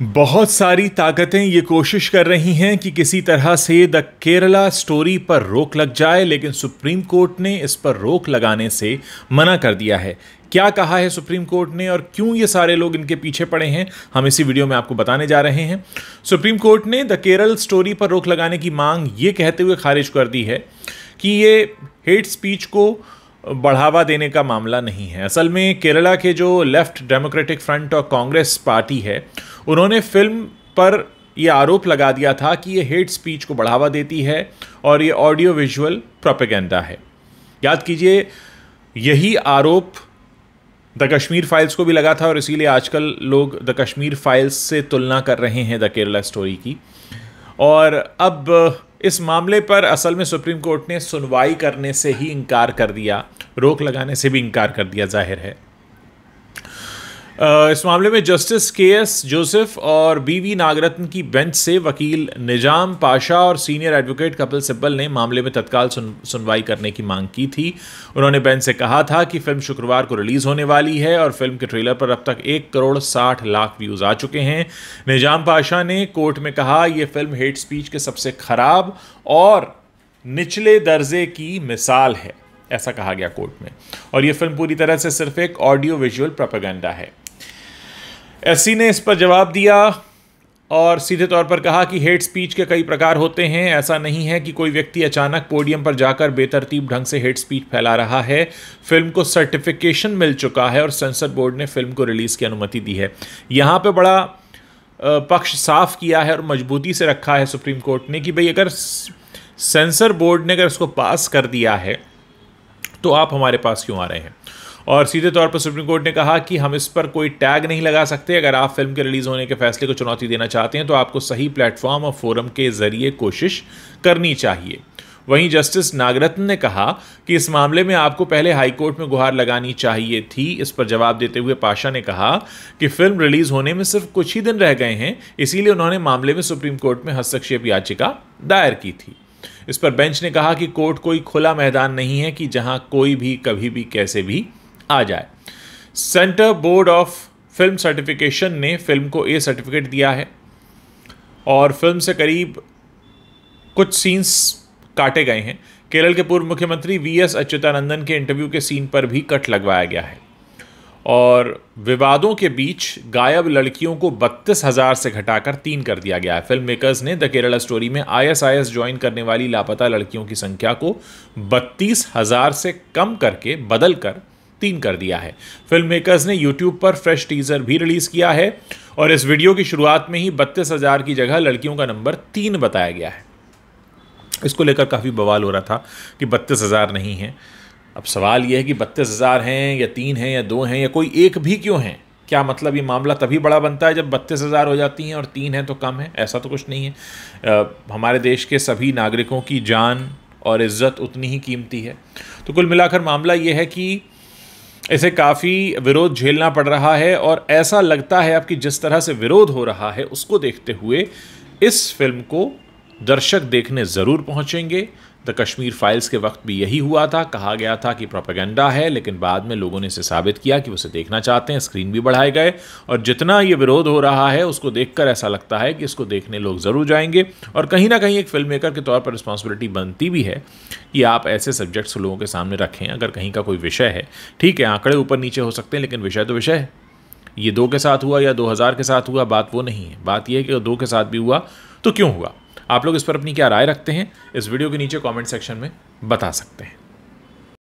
बहुत सारी ताकतें ये कोशिश कर रही हैं कि किसी तरह से द केरला स्टोरी पर रोक लग जाए लेकिन सुप्रीम कोर्ट ने इस पर रोक लगाने से मना कर दिया है क्या कहा है सुप्रीम कोर्ट ने और क्यों ये सारे लोग इनके पीछे पड़े हैं हम इसी वीडियो में आपको बताने जा रहे हैं सुप्रीम कोर्ट ने द केरल स्टोरी पर रोक लगाने की मांग ये कहते हुए खारिज कर दी है कि ये हेट स्पीच को बढ़ावा देने का मामला नहीं है असल में केरला के जो लेफ्ट डेमोक्रेटिक फ्रंट और कांग्रेस पार्टी है उन्होंने फिल्म पर ये आरोप लगा दिया था कि ये हेट स्पीच को बढ़ावा देती है और ये ऑडियो विजुअल प्रोपेगेंडा है याद कीजिए यही आरोप द कश्मीर फाइल्स को भी लगा था और इसीलिए आजकल लोग द कश्मीर फाइल्स से तुलना कर रहे हैं द केरला स्टोरी की और अब इस मामले पर असल में सुप्रीम कोर्ट ने सुनवाई करने से ही इनकार कर दिया रोक लगाने से भी इनकार कर दिया जाहिर है इस मामले में जस्टिस के एस जोसेफ और बी वी नागरत्न की बेंच से वकील निजाम पाशा और सीनियर एडवोकेट कपिल सिब्बल ने मामले में तत्काल सुन, सुनवाई करने की मांग की थी उन्होंने बेंच से कहा था कि फिल्म शुक्रवार को रिलीज़ होने वाली है और फिल्म के ट्रेलर पर अब तक एक करोड़ साठ लाख व्यूज़ आ चुके हैं निजाम पाशा ने कोर्ट में कहा यह फिल्म हेट स्पीच के सबसे ख़राब और निचले दर्जे की मिसाल है ऐसा कहा गया कोर्ट में और यह फिल्म पूरी तरह से सिर्फ एक ऑडियो विजुअल प्रोपेगेंडा है एस ने इस पर जवाब दिया और सीधे तौर पर कहा कि हेट स्पीच के कई प्रकार होते हैं ऐसा नहीं है कि कोई व्यक्ति अचानक पोडियम पर जाकर बेतरतीब ढंग से हेट स्पीच फैला रहा है फिल्म को सर्टिफिकेशन मिल चुका है और सेंसर बोर्ड ने फिल्म को रिलीज़ की अनुमति दी है यहाँ पे बड़ा पक्ष साफ किया है और मजबूती से रखा है सुप्रीम कोर्ट ने कि भाई अगर सेंसर बोर्ड ने अगर इसको पास कर दिया है तो आप हमारे पास क्यों आ रहे हैं और सीधे तौर पर सुप्रीम कोर्ट ने कहा कि हम इस पर कोई टैग नहीं लगा सकते अगर आप फिल्म के रिलीज़ होने के फैसले को चुनौती देना चाहते हैं तो आपको सही प्लेटफॉर्म और फोरम के ज़रिए कोशिश करनी चाहिए वहीं जस्टिस नागरत्न ने कहा कि इस मामले में आपको पहले हाईकोर्ट में गुहार लगानी चाहिए थी इस पर जवाब देते हुए पाशा ने कहा कि फिल्म रिलीज होने में सिर्फ कुछ ही दिन रह गए हैं इसीलिए उन्होंने मामले में सुप्रीम कोर्ट में हस्तक्षेप याचिका दायर की थी इस पर बेंच ने कहा कि कोर्ट कोई खुला मैदान नहीं है कि जहां कोई भी कभी भी कैसे भी आ जाए centre board of film certification ने फिल्म को ए सर्टिफिकेट दिया है और फिल्म से करीब कुछ सीन्स काटे गए हैं केरल के पूर्व मुख्यमंत्री वी एस अच्युतानंदन के इंटरव्यू के सीन पर भी कट लगवाया गया है और विवादों के बीच गायब लड़कियों को बत्तीस हज़ार से घटाकर तीन कर दिया गया है फिल्म मेकर्स ने द केरला स्टोरी में I I S S join करने वाली लापता लड़कियों की संख्या को बत्तीस हज़ार से कम करके बदलकर तीन कर दिया है फिल्म मेकर्स ने यूट्यूब पर फ्रेश टीजर भी रिलीज़ किया है और इस वीडियो की शुरुआत में ही बत्तीस हज़ार की जगह लड़कियों का नंबर तीन बताया गया है इसको लेकर काफ़ी बवाल हो रहा था कि बत्तीस हज़ार नहीं है अब सवाल यह है कि बत्तीस हज़ार हैं या तीन हैं या दो हैं या कोई एक भी क्यों हैं क्या मतलब ये मामला तभी बड़ा बनता है जब बत्तीस हज़ार हो जाती हैं और तीन हैं तो कम है ऐसा तो कुछ नहीं है आ, हमारे देश के सभी नागरिकों की जान और इज़्ज़त उतनी ही कीमती है तो कुल मिलाकर मामला ये है कि इसे काफ़ी विरोध झेलना पड़ रहा है और ऐसा लगता है आपकी जिस तरह से विरोध हो रहा है उसको देखते हुए इस फिल्म को दर्शक देखने ज़रूर पहुँचेंगे द कश्मीर फाइल्स के वक्त भी यही हुआ था कहा गया था कि प्रोपेगेंडा है लेकिन बाद में लोगों ने इसे साबित किया कि उसे देखना चाहते हैं स्क्रीन भी बढ़ाए गए और जितना ये विरोध हो रहा है उसको देखकर ऐसा लगता है कि इसको देखने लोग ज़रूर जाएंगे और कहीं ना कहीं एक फिल्म मेकर के तौर पर रिस्पॉन्सिबिलिटी बनती भी है कि आप ऐसे सब्जेक्ट्स लोगों के सामने रखें अगर कहीं का कोई विषय है ठीक है आंकड़े ऊपर नीचे हो सकते हैं लेकिन विषय तो विषय है ये दो के साथ हुआ या दो हज़ार के साथ हुआ बात वो नहीं है बात यह है कि दो के साथ भी हुआ तो क्यों हुआ आप लोग इस पर अपनी क्या राय रखते हैं इस वीडियो के नीचे कॉमेंट सेक्शन में बता सकते हैं